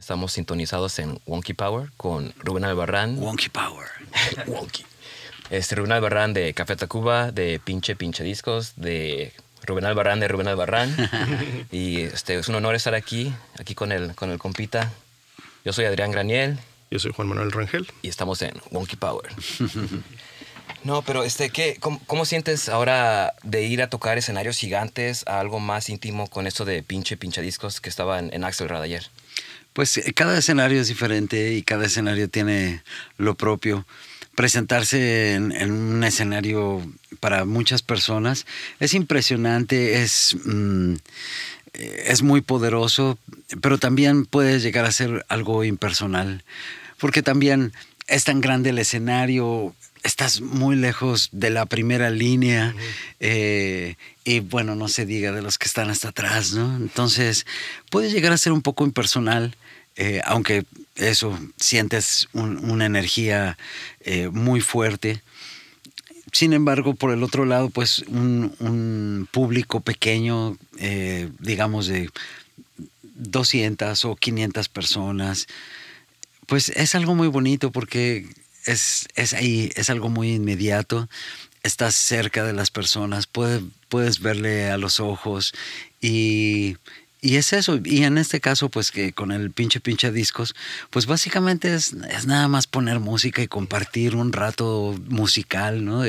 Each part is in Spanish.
Estamos sintonizados en Wonky Power con Rubén Albarrán. Wonky Power. Wonky. Este Rubén Albarrán de Café Tacuba, de Pinche Pinche Discos, de Rubén Albarrán de Rubén Albarrán. y este, es un honor estar aquí, aquí con el, con el compita. Yo soy Adrián Graniel. Yo soy Juan Manuel Rangel. Y estamos en Wonky Power. no, pero este, ¿qué, cómo, sientes ahora de ir a tocar escenarios gigantes a algo más íntimo con esto de pinche pinche discos que estaba en, Axel Rad ayer pues eh, cada escenario es diferente y cada escenario tiene lo propio. Presentarse en, un escenario para muchas personas es impresionante, es, mm, es muy poderoso, pero también puede llegar a ser algo impersonal, porque también es tan grande el escenario, estás muy lejos de la primera línea eh, y bueno, no se diga de los que están hasta atrás, ¿no? Entonces puede llegar a ser un poco impersonal eh, aunque eso, sientes una energía eh, muy fuerte. Sin embargo, por el otro lado, pues un, público pequeño, eh, digamos de 200 o 500 personas, pues es algo muy bonito porque es, ahí, es algo muy inmediato, estás cerca de las personas, puedes, puedes verle a los ojos y y es eso, y en este caso, pues que con el pinche pinche discos, pues básicamente es, nada más poner música y compartir un rato musical, ¿no?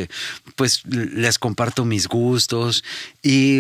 pues les comparto mis gustos y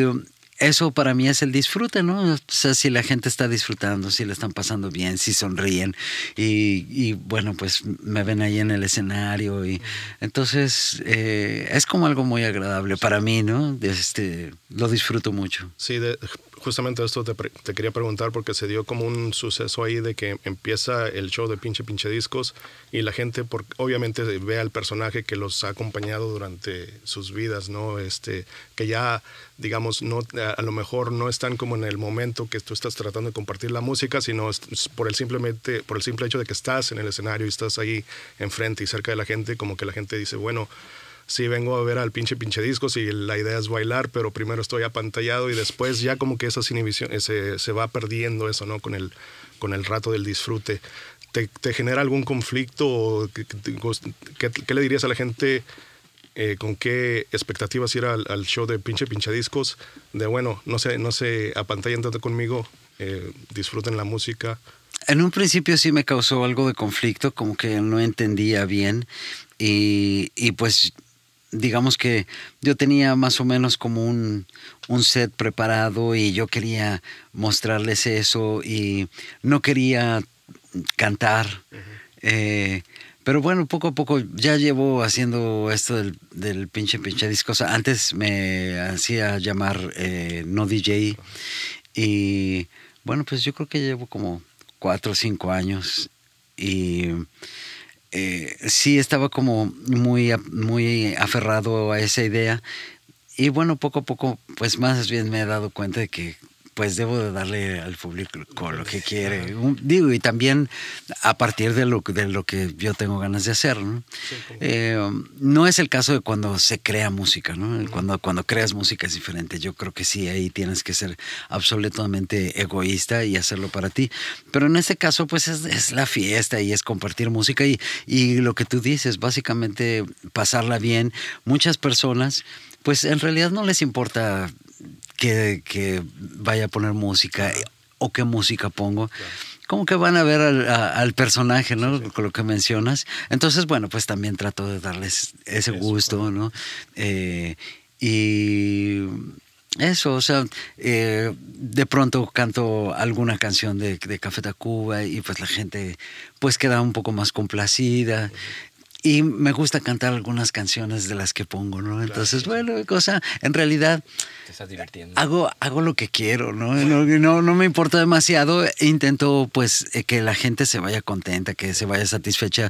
eso para mí es el disfrute, ¿no? O sea, si la gente está disfrutando, si le están pasando bien, si sonríen y, y bueno, pues me ven ahí en el escenario y entonces eh, es como algo muy agradable para mí, ¿no? Este, lo disfruto mucho. Sí, de, justamente esto te, quería preguntar porque se dio como un suceso ahí de que empieza el show de pinche pinche discos y la gente obviamente ve al personaje que los ha acompañado durante sus vidas, ¿no? Este, que ya, digamos, no, a, lo mejor no están como en el momento que tú estás tratando de compartir la música, sino por el, simplemente, por el simple hecho de que estás en el escenario y estás ahí enfrente y cerca de la gente, como que la gente dice, bueno, Sí, vengo a ver al pinche pinche Discos si la idea es bailar, pero primero estoy apantallado y después ya como que esas inhibiciones se, se va perdiendo eso, ¿no? Con el, con el rato del disfrute. ¿Te, genera algún conflicto? ¿Qué, qué, le dirías a la gente? Eh, con qué expectativas ir al, show de pinche pinche discos, de bueno, no sé, no apantallen tanto conmigo, eh, disfruten la música, en un principio sí me causó algo de conflicto, como que no entendía bien. Y, y pues digamos que yo tenía más o menos como un, set preparado y yo quería mostrarles eso y no quería cantar. Eh, pero bueno, poco a poco ya llevo haciendo esto del, del pinche pinche discos. Antes me hacía llamar eh, no DJ. Y bueno, pues yo creo que llevo como cuatro o cinco años. Y eh, sí estaba como muy, muy aferrado a esa idea. Y bueno, poco a poco, pues más bien me he dado cuenta de que pues debo de darle al público lo que quiere. digo, y también a partir de lo, de lo que yo tengo ganas de hacer. ¿no? Eh, no es el caso de cuando se crea música, ¿no? Cuando, cuando creas música es diferente. Yo creo que sí, ahí tienes que ser absolutamente egoísta y hacerlo para ti. Pero en este caso, pues es, la fiesta y es compartir música y, y lo que tú dices, básicamente pasarla bien. Muchas personas pues en realidad no les importa que, vaya a poner música eh, o qué música pongo. Como que van a ver al, personaje, ¿no? Con lo que mencionas. Entonces, bueno, pues también trato de darles ese gusto, ¿no? Eh, y eso, o sea, eh, de pronto canto alguna canción de, de, Cuba y pues la gente pues queda un poco más complacida y me gusta cantar algunas canciones de las que pongo, ¿no? Entonces, bueno, cosa, en realidad Te estás divirtiendo. Hago, hago lo que quiero, ¿no? No, me importa demasiado, intento pues eh, que la gente se vaya contenta, que se vaya satisfecha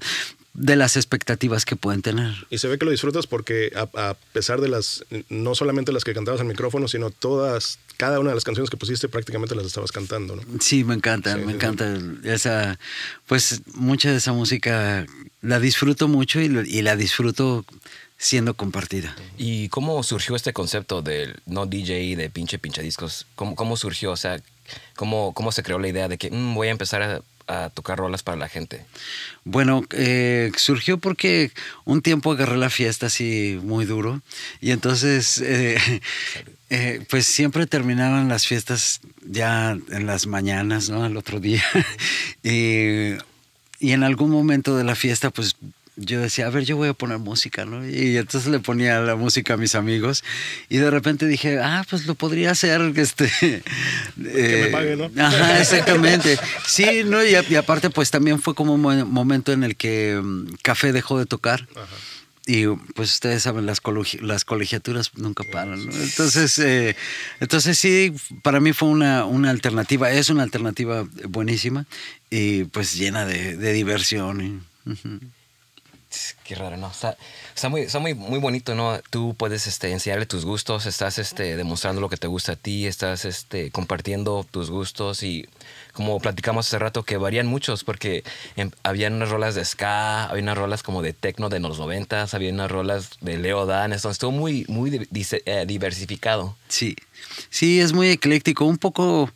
de las expectativas que pueden tener. Y se ve que lo disfrutas porque a, pesar de las, no solamente las que cantabas al micrófono, sino todas, cada una de las canciones que pusiste prácticamente las estabas cantando, ¿no? Sí, me encanta, me encanta. Esa, pues mucha de esa música la disfruto mucho y, la disfruto siendo compartida. ¿Y cómo surgió este concepto del no DJ, de pinche pinche discos? ¿Cómo, cómo surgió? O sea, ¿cómo, ¿cómo se creó la idea de que mm, voy a empezar a a tocar rolas para la gente? Bueno, eh, surgió porque un tiempo agarré la fiesta así muy duro y entonces eh, eh, pues siempre terminaban las fiestas ya en las mañanas, ¿no? Al otro día. y en algún momento de la fiesta pues yo decía, a ver, yo voy a poner música, ¿no? Y entonces le ponía la música a mis amigos y de repente dije, ah, pues lo podría hacer, este... Pues que me eh, pague, ¿no? Ajá, exactamente. sí, ¿no? Y, aparte, pues también fue como un momento en el que mm, Café dejó de tocar. Ajá. Y pues ustedes saben, las, las colegiaturas nunca paran. ¿no? Entonces, eh, entonces sí, para mí fue una, una, alternativa, es una alternativa buenísima y pues llena de, diversión. Y, qué raro, ¿no? Está, muy, muy, bonito, ¿no? Tú puedes este, enseñarle tus gustos, estás este, demostrando lo que te gusta a ti, estás este, compartiendo tus gustos y como platicamos hace rato que varían muchos porque em, había unas rolas de ska, había unas rolas como de techno de los noventas, había unas rolas de Leo Dan, entonces estuvo muy, muy eh, diversificado. Sí, sí, es muy ecléctico, un poco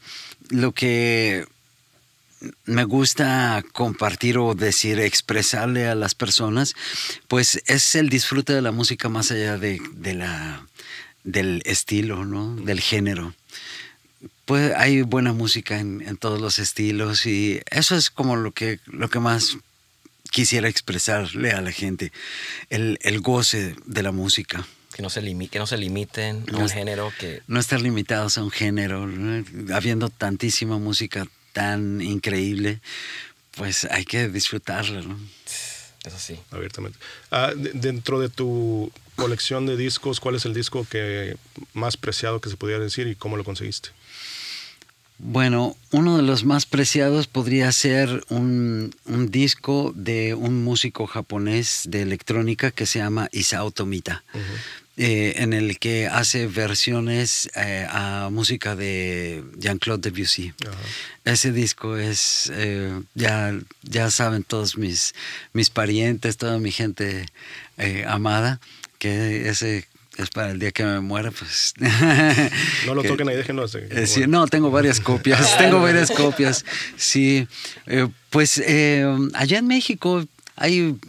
lo que me gusta compartir o decir, expresarle a las personas, pues es el disfrute de la música más allá de, la, del estilo, ¿no? Del género. Pues hay buena música en, todos los estilos y eso es como lo que, lo que más quisiera expresarle a la gente, el, goce de la música que no se, no se limiten a un género que... No estar limitados a un género, habiendo tantísima música tan increíble, pues hay que disfrutarlo, ¿no? Eso sí. Abiertamente. Ah, dentro de tu colección de discos, ¿cuál es el disco que más preciado que se pudiera decir y cómo lo conseguiste? Bueno, uno de los más preciados podría ser un, disco de un músico japonés de electrónica que se llama Isao Tomita. Eh, en el que hace versiones eh, a música de Jean-Claude Debussy. Ese disco es, eh, ya, ya saben todos mis, mis parientes, toda mi gente amada, que ese es para el día que me muera, pues. no lo toquen ahí, déjenlo. no, tengo varias copias, tengo varias copias. Sí, pues allá en México hay mm,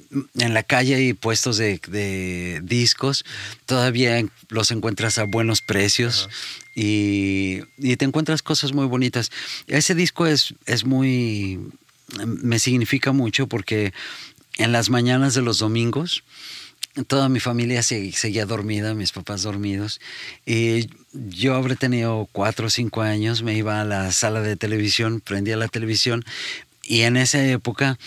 en la calle hay puestos de, discos, todavía los encuentras a buenos precios y, te encuentras cosas muy bonitas. Ese disco es, es muy, mm, me significa mucho porque en las mañanas de los domingos, toda mi familia seguía dormida, mis papás dormidos. Y yo habré tenido cuatro o cinco años, me iba a la sala de televisión, prendía la televisión. Y en esa época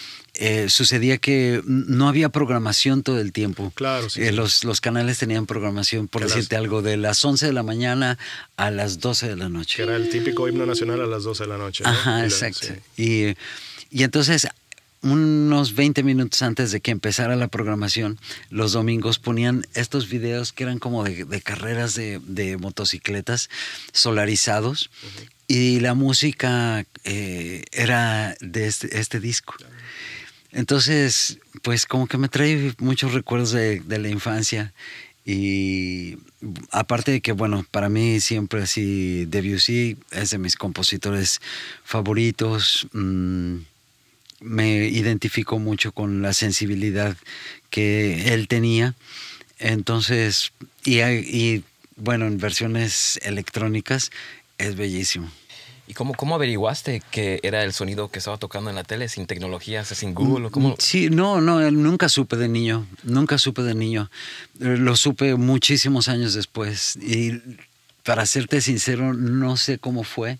eh, sucedía que no había programación todo el tiempo. Claro, sí. Eh, los, canales tenían programación, por decirte algo, de las 11 de la mañana a las 12 de la noche. Que era el típico himno nacional a las 12 de la noche. Ajá, y exacto. Y, entonces unos 20 minutos antes de que empezara la programación, los domingos ponían estos videos que eran como de, carreras de, motocicletas solarizados y la música eh, era de este, este disco. Entonces, pues como que me trae muchos recuerdos de, la infancia y aparte de que, bueno, para mí siempre así, Debussy es de mis compositores favoritos. Mm, me identifico mucho con la sensibilidad que él tenía. Entonces, y bueno, en versiones electrónicas es bellísimo. ¿Y cómo, averiguaste que era el sonido que estaba tocando en la tele sin tecnología, sin Google? ¿cómo? Sí, no, no, eh, nunca supe de niño, nunca supe de niño. Eh, lo supe muchísimos años después y para serte sincero, no sé cómo fue.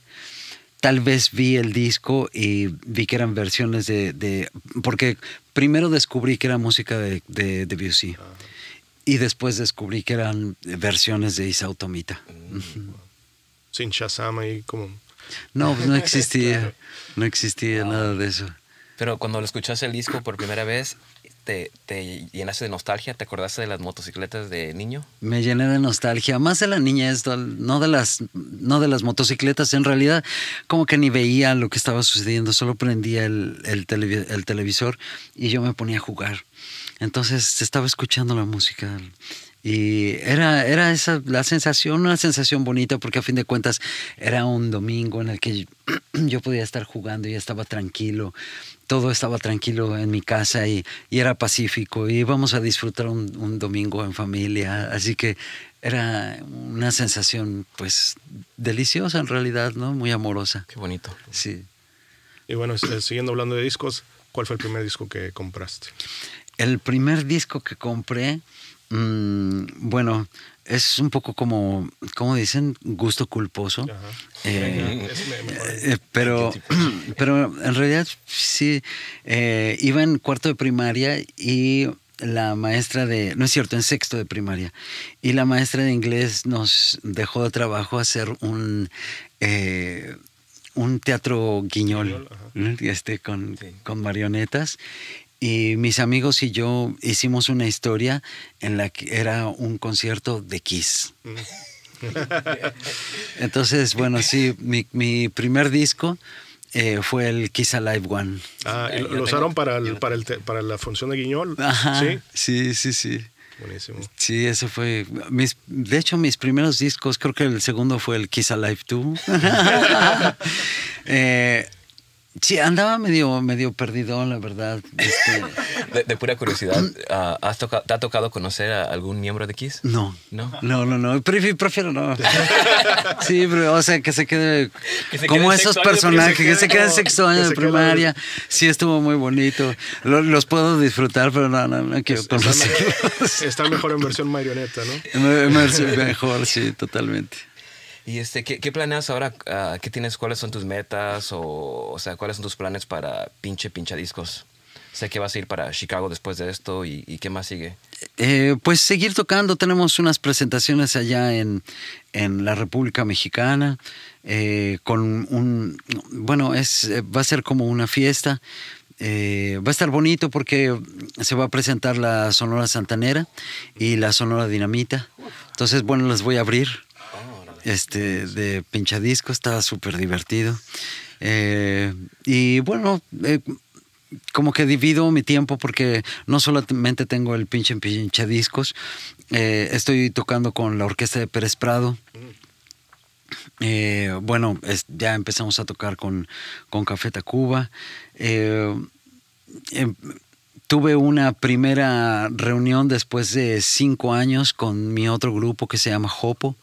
Tal vez vi el disco y vi que eran versiones de... de porque primero descubrí que era música de, de, de y después descubrí que eran versiones de Isao Tomita. Mm, sin Shazam ahí como no, pues no existía, no existía nada de eso. Pero cuando lo escuchaste el disco por primera vez, te, ¿te, llenaste de nostalgia? ¿Te acordaste de las motocicletas de niño? Me llené de nostalgia, más de la niña no de las, no de las motocicletas. En realidad, como que ni veía lo que estaba sucediendo, solo prendía el, el televisor y yo me ponía a jugar. Entonces estaba escuchando la música, y era, era esa la sensación, una sensación bonita porque a fin de cuentas era un domingo en el que yo podía estar jugando y estaba tranquilo, todo estaba tranquilo en mi casa y, era pacífico y íbamos a disfrutar un, domingo en familia, así que era una sensación pues deliciosa en realidad, ¿no? Muy amorosa. Qué bonito. Sí. Y bueno, eh, siguiendo hablando de discos, ¿cuál fue el primer disco que compraste? El primer disco que compré Mm, bueno, es un poco como, ¿cómo dicen, gusto culposo. Eh, eh, pero, pero en realidad sí, eh, iba en cuarto de primaria y la maestra de, no es cierto, en sexto de primaria, y la maestra de inglés nos dejó de trabajo hacer un un teatro guiñol, este, con, con marionetas. Y mis amigos y yo hicimos una historia en la que era un concierto de Kiss. Mm. Entonces, bueno, sí, mi, primer disco eh, fue el Kiss Alive One. Ah, eh, lo, usaron para, para, la función de Guiñol. sí, sí, sí. sí. Buenísimo. Sí, eso fue. Mis, de hecho, mis primeros discos, creo que el segundo fue el Kiss Alive Two. eh, Sí, andaba medio, medio perdido, la verdad. Este. De, pura curiosidad, ah, has ¿te ha tocado conocer a algún miembro de Kiss? No. ¿No? No, no, Prefiero, no. Sí, pero, o sea, que se quede como esos personajes, que se queden sexo de primaria. Sí, estuvo muy bonito. Los, puedo disfrutar, pero no, no, no quiero conocerlos. Está mejor en versión marioneta, ¿no? mejor, sí, totalmente. ¿Y este, ¿qué, planeas ahora? Ah, ¿Qué tienes? ¿Cuáles son tus metas? O, sea, ¿cuáles son tus planes para pinche discos? Sé que vas a ir para Chicago después de esto y, qué más sigue. Eh, pues seguir tocando, tenemos unas presentaciones allá en, la República Mexicana, eh, con un, bueno, es, eh, va a ser como una fiesta, va a estar bonito porque se va a presentar la Sonora Santanera y la Sonora Dinamita. Entonces, bueno, las voy a abrir este, de pinchadisco, estaba súper divertido. Eh, y bueno, eh, como que divido mi tiempo porque no solamente tengo el pinche pinchadiscos, eh, estoy tocando con la orquesta de Pérez Prado. Eh, bueno, ya empezamos a tocar con, con Café Tacuba. Em, tuve una primera reunión después de cinco años con mi otro grupo que se llama Jopo.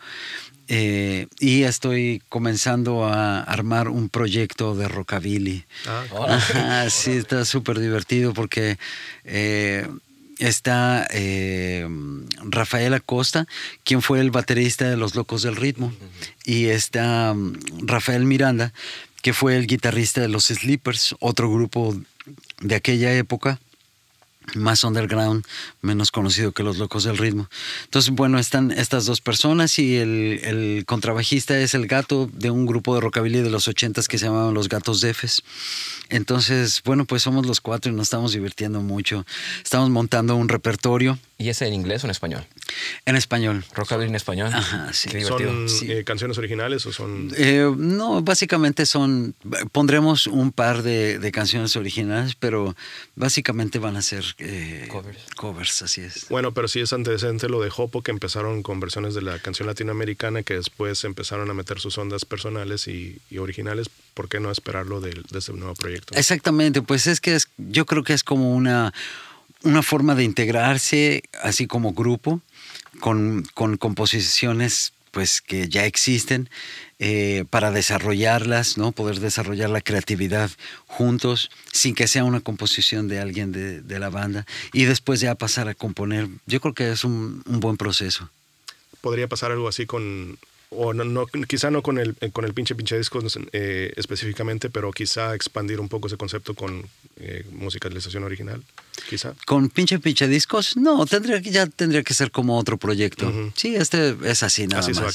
Eh, y estoy comenzando a armar un proyecto de rockabilly. Ah, sí, está súper divertido porque eh, está eh, Rafael Acosta, quien fue el baterista de Los Locos del Ritmo, y está mm, Rafael Miranda, que fue el guitarrista de Los Slippers, otro grupo de aquella época más underground, menos conocido que Los Locos del Ritmo. Entonces, bueno, están estas dos personas y el, contrabajista es el gato de un grupo de rockabilly de los ochentas que se llamaban Los Gatos Defes. Entonces, bueno, pues somos los cuatro y nos estamos divirtiendo mucho. Estamos montando un repertorio. ¿Y es en inglés o en español? En español. Rockabilly en español. Ajá, sí. ¿Son eh, canciones originales o son...? Eh, no, básicamente son... Pondremos un par de canciones originales, pero básicamente van a ser covers. así es. Bueno, pero si es antecedente lo de Jopo, que empezaron con versiones de la canción latinoamericana, que después empezaron a meter sus ondas personales y, originales. ¿Por qué no esperarlo de, de, este nuevo proyecto? Exactamente, pues es que es, yo creo que es como una, una forma de integrarse así como grupo, con, con composiciones pues que ya existen eh, para desarrollarlas, ¿no? Poder desarrollar la creatividad juntos sin que sea una composición de alguien de, la banda y después ya pasar a componer. Yo creo que es un, buen proceso. Podría pasar algo así con o no, quizá no con el, eh, con el pinche pinche disco eh, específicamente, pero quizá expandir un poco ese concepto con musicalización original. Con pinche pinche discos, no, tendría que, ya tendría que ser como otro proyecto. Sí, este es así nada más.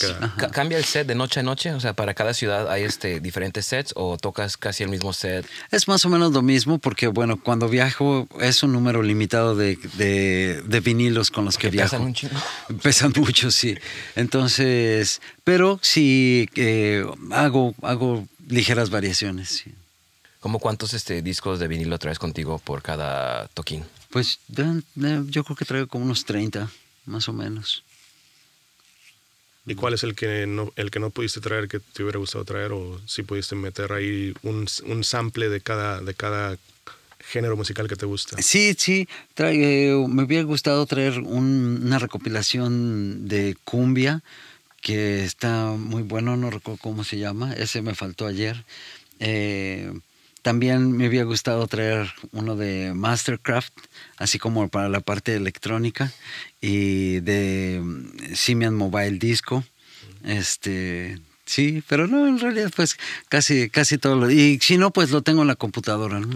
¿Cambia el set de noche a noche? O sea, para cada ciudad hay este diferentes sets o tocas casi el mismo set. Es más o menos lo mismo porque, bueno, cuando viajo es un número limitado de, de, vinilos con los que viajo. Pesan mucho? mucho, sí. Entonces, pero sí eh, hago, hago ligeras variaciones. ¿Cómo cuántos este, discos de vinilo traes contigo por cada toquín? Pues yo creo que traigo como unos 30, más o menos. ¿Y cuál es el que no, el que no pudiste traer que te hubiera gustado traer o si pudiste meter ahí un, sample de cada, de cada género musical que te gusta? Sí, sí, eh, me hubiera gustado traer una recopilación de cumbia que está muy bueno, no recuerdo cómo se llama, ese me faltó ayer. Eh, también me había gustado traer uno de Mastercraft, así como para la parte electrónica, y de mm, Simian Mobile Disco. Este, Sí, pero no, en realidad pues casi, casi todo lo... Y si no, pues lo tengo en la computadora, ¿no?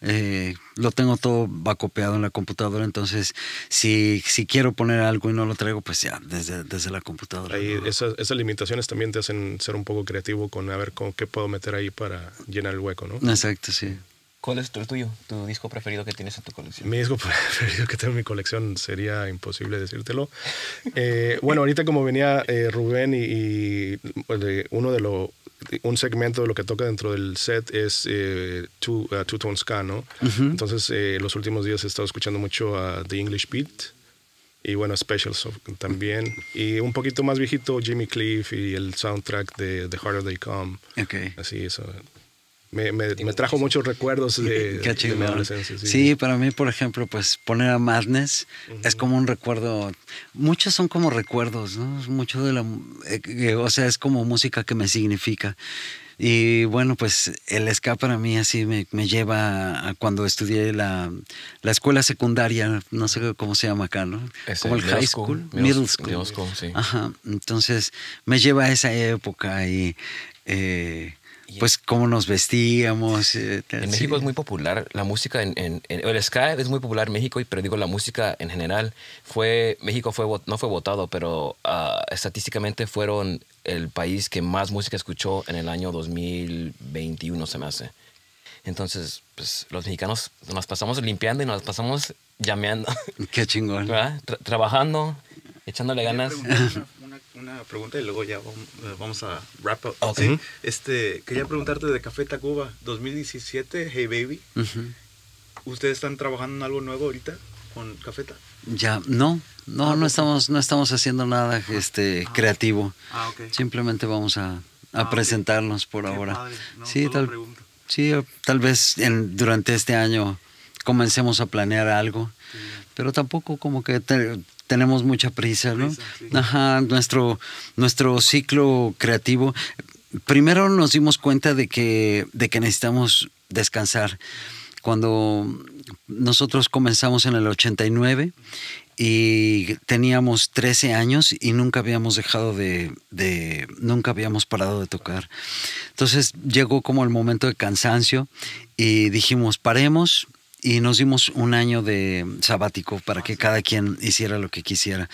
Eh, lo tengo todo bacopeado en la computadora, entonces si, si quiero poner algo y no lo traigo, pues ya, desde, desde la computadora. esas, esas, limitaciones también te hacen ser un poco creativo con a ver con qué puedo meter ahí para llenar el hueco, ¿no? Exacto, sí. ¿Cuál es tuyo? ¿Tu disco preferido que tienes en tu colección? Mi disco preferido que tengo en mi colección sería imposible decírtelo. Eh, bueno, ahorita como venía eh, Rubén y, pues, uno de los un segmento de lo que toca dentro del set es eh, uh, two, Tones K, ¿no? Entonces, eh, los últimos días he estado escuchando mucho a uh, The English Beat y, bueno, Specials también. Y un poquito más viejito, Jimmy Cliff y el soundtrack de The Harder They Come. Ok. Así, es me, trajo muchos recuerdos de, Sí. para mí, por ejemplo, pues poner a Madness es como un recuerdo. Muchos son como recuerdos, ¿no? Mucho de la. Eh, o sea, es como música que me significa. Y bueno, pues el ska para mí así me, lleva a cuando estudié la, escuela secundaria, no sé cómo se llama acá, ¿no? Como el, high school, middle, school. school sí. Ajá, entonces me lleva a esa época y eh, pues cómo nos vestíamos. Eh, en México es muy popular la música, en, el Sky es muy popular en México, pero digo la música en general fue, México fue, no fue votado, pero ah, estadísticamente fueron el país que más música escuchó en el año 2021, se me hace. Entonces, pues los mexicanos nos pasamos limpiando y nos pasamos llameando. Qué chingón. trabajando Echándole ganas. Una, pregunta y luego ya vamos eh, a wrap up. Este, quería preguntarte de Cafeta Cuba 2017, Hey Baby. ¿Ustedes están trabajando en algo nuevo ahorita con Cafeta? Ya, no, no, ah, no estamos, no estamos haciendo nada este ah, creativo. Ah, Simplemente vamos a, presentarnos por ahora. sí, tal, sí, tal vez en, durante este año comencemos a planear algo. Pero tampoco como que te, tenemos mucha prisa, ¿no? Ajá, nuestro, ciclo creativo. Primero nos dimos cuenta de que, de que necesitamos descansar. Cuando nosotros comenzamos en el 89 y teníamos 13 años y nunca habíamos dejado de, nunca habíamos parado de tocar. Entonces llegó como el momento de cansancio y dijimos, paremos, y nos dimos un año de sabático para que cada quien hiciera lo que quisiera.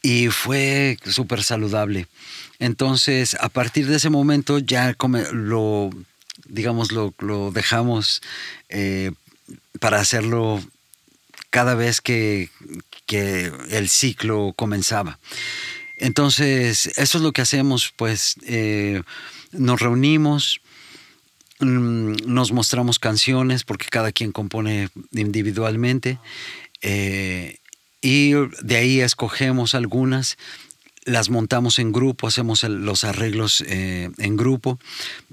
Y fue súper saludable. Entonces, a partir de ese momento ya lo, digamos, lo, dejamos eh, para hacerlo cada vez que, que, el ciclo comenzaba. Entonces, eso es lo que hacemos, pues eh, nos reunimos, Mm, nos mostramos canciones porque cada quien compone individualmente eh, y de ahí escogemos algunas, las montamos en grupo, hacemos los arreglos eh, en grupo.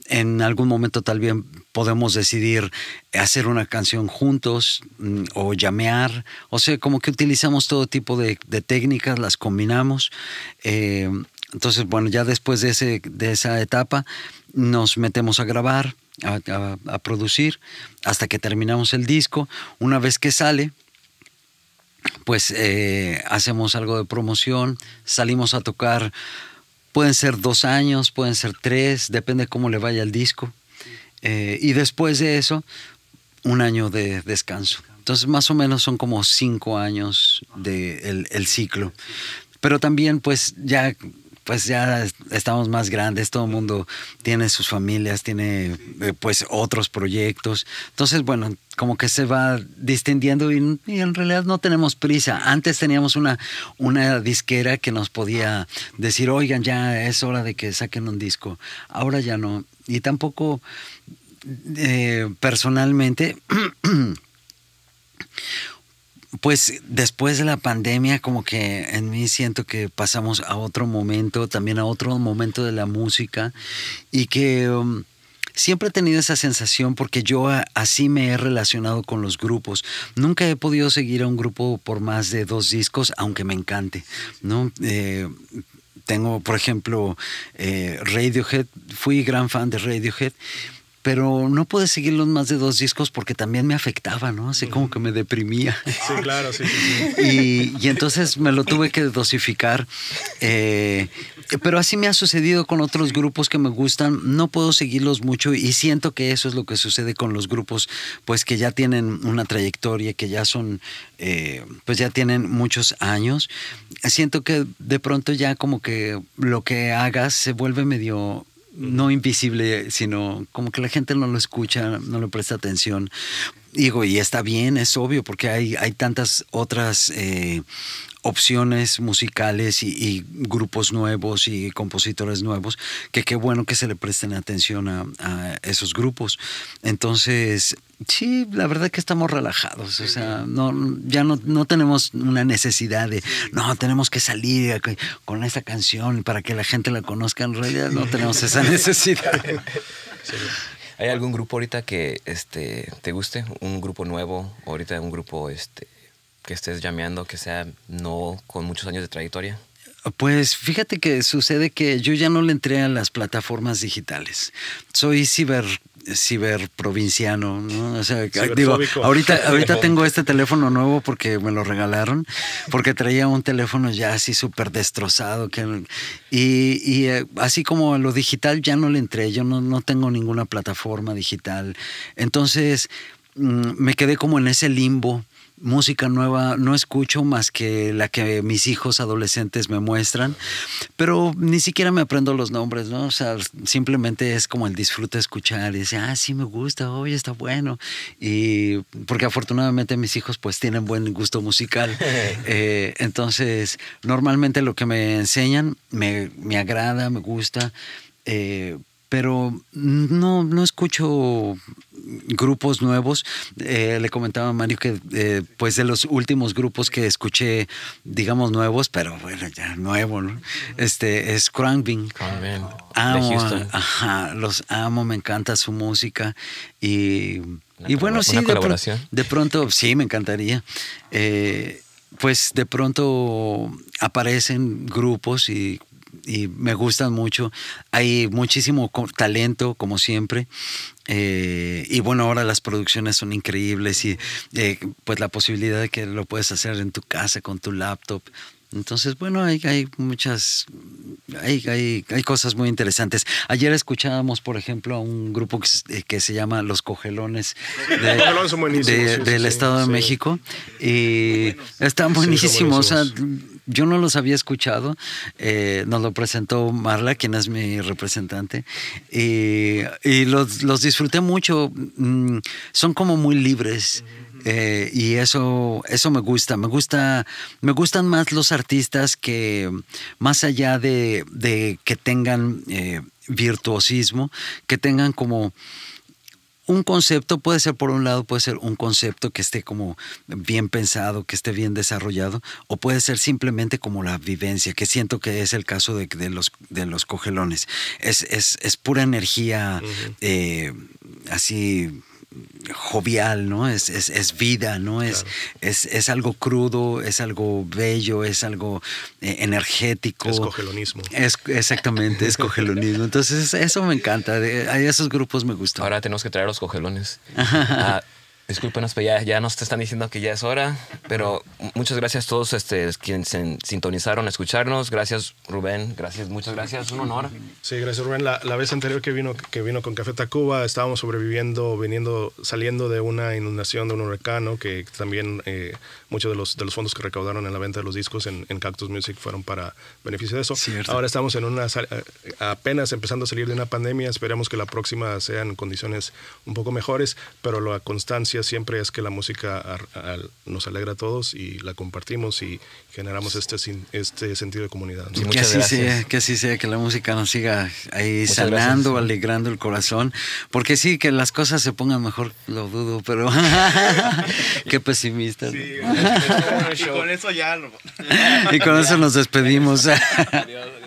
En algún momento tal vez podemos decidir hacer una canción juntos mm, o llamear, o sea, como que utilizamos todo tipo de, técnicas, las combinamos. Eh, entonces, bueno, ya después de, ese, de esa etapa nos metemos a grabar, a, producir, hasta que terminamos el disco. Una vez que sale, pues eh, hacemos algo de promoción, salimos a tocar, pueden ser dos años, pueden ser tres, depende cómo le vaya el disco. Eh, y después de eso, un año de descanso. Entonces, más o menos son como cinco años del de el ciclo. Pero también, pues ya pues ya estamos más grandes, todo el mundo tiene sus familias, tiene eh, pues otros proyectos. Entonces, bueno, como que se va distendiendo y, en realidad no tenemos prisa. Antes teníamos una, una disquera que nos podía decir, oigan, ya es hora de que saquen un disco. Ahora ya no. Y tampoco eh, personalmente... Pues después de la pandemia, como que en mí siento que pasamos a otro momento, también a otro momento de la música y que... Um, siempre he tenido esa sensación porque yo así me he relacionado con los grupos. Nunca he podido seguir a un grupo por más de dos discos, aunque me encante, ¿no? Eh, tengo, por ejemplo, eh, Radiohead, fui gran fan de Radiohead pero no pude seguirlos más de dos discos porque también me afectaba, ¿no? Así como que me deprimía. Sí, claro, sí. Y, entonces me lo tuve que dosificar. Eh, pero así me ha sucedido con otros grupos que me gustan. No puedo seguirlos mucho y siento que eso es lo que sucede con los grupos, pues que ya tienen una trayectoria, que ya son, eh, pues ya tienen muchos años. Siento que de pronto ya como que lo que hagas se vuelve medio no invisible, sino como que la gente no lo escucha, no le presta atención, digo, y está bien, es obvio, porque hay, hay tantas otras eh, opciones musicales y, grupos nuevos y compositores nuevos, que qué bueno que se le presten atención a, esos grupos. Entonces, sí, la verdad que estamos relajados, o sea, no, ya no, tenemos una necesidad de, no, tenemos que salir con esta canción para que la gente la conozca, en realidad no tenemos esa necesidad. ¿Hay algún grupo ahorita que este, te guste? ¿Un grupo nuevo? ¿Ahorita un grupo este, que estés llameando que sea no con muchos años de trayectoria? Pues fíjate que sucede que yo ya no le entré a las plataformas digitales. Soy ciber ciberprovinciano, ¿no? O sea, ah, digo, ahorita, ahorita tengo este teléfono nuevo porque me lo regalaron, porque traía un teléfono ya así súper destrozado. Que, y, eh, así como lo digital ya no le entré, yo no, tengo ninguna plataforma digital. Entonces mm, me quedé como en ese limbo música nueva no escucho más que la que mis hijos adolescentes me muestran, pero ni siquiera me aprendo los nombres, ¿no? O sea, simplemente es como el disfrute escuchar y decir, ah, sí me gusta, hoy está bueno. Y porque afortunadamente mis hijos pues tienen buen gusto musical. Eh, entonces, normalmente lo que me enseñan me, agrada, me gusta. Eh, pero no, no escucho grupos nuevos. Eh, le comentaba a Mario que eh, pues de los últimos grupos que escuché, digamos nuevos, pero bueno, ya nuevo, ¿no? Este es de Amo, ajá, los amo, me encanta su música y, bueno, sí, de, de, pronto, sí, me encantaría. Eh, pues de pronto aparecen grupos y y me gustan mucho. Hay muchísimo talento, como siempre. Eh, y bueno, ahora las producciones son increíbles y eh, pues la posibilidad de que lo puedes hacer en tu casa con tu laptop, entonces, bueno, hay, muchas, hay, hay, hay, cosas muy interesantes. Ayer escuchábamos, por ejemplo, a un grupo que, se eh, llama Los Cogelones del Estado de México. Y están buenísimos. yo no los había escuchado. Eh, nos lo presentó Marla, quien es mi representante. Y, los, los, disfruté mucho. Mm, son como muy libres. Eh, y eso, eso me gusta. Me gusta, me gustan más los artistas que, más allá de, que tengan eh, virtuosismo, que tengan como un concepto puede ser por un lado puede ser un concepto que esté como bien pensado, que esté bien desarrollado, o puede ser simplemente como la vivencia, que siento que es el caso de, de los de los cogelones. Es, es, es pura energía eh, así jovial, ¿no? Es, es, es vida, ¿no? Es, es, es, algo crudo, es algo bello, es algo eh, energético. Es cogelonismo. Es, exactamente, es cogelonismo. Entonces, eso me encanta. De, a esos grupos me gustan. Ahora tenemos que traer los cogelones. disculpenos pues, pero ya, ya nos te están diciendo que ya es hora. Pero muchas gracias a todos este, quienes se sintonizaron a escucharnos. Gracias, Rubén. Gracias, muchas gracias. Un honor. Sí, gracias, Rubén. La, la vez anterior que vino, que vino con Café Tacuba, estábamos sobreviviendo, viniendo, saliendo de una inundación, de un huracán, que también eh, muchos de los, de los fondos que recaudaron en la venta de los discos en, Cactus Music fueron para beneficio de eso. Cierto. Ahora estamos en una, eh, apenas empezando a salir de una pandemia. Esperemos que la próxima sean condiciones un poco mejores, pero la constancia siempre es que la música nos alegra a todos y la compartimos y generamos este, este sentido de comunidad. Que así sea, que así sea, que la música nos siga ahí sanando, alegrando el corazón, porque sí, que las cosas se pongan mejor, lo dudo, pero qué pesimista. y con eso ya. y con eso nos despedimos.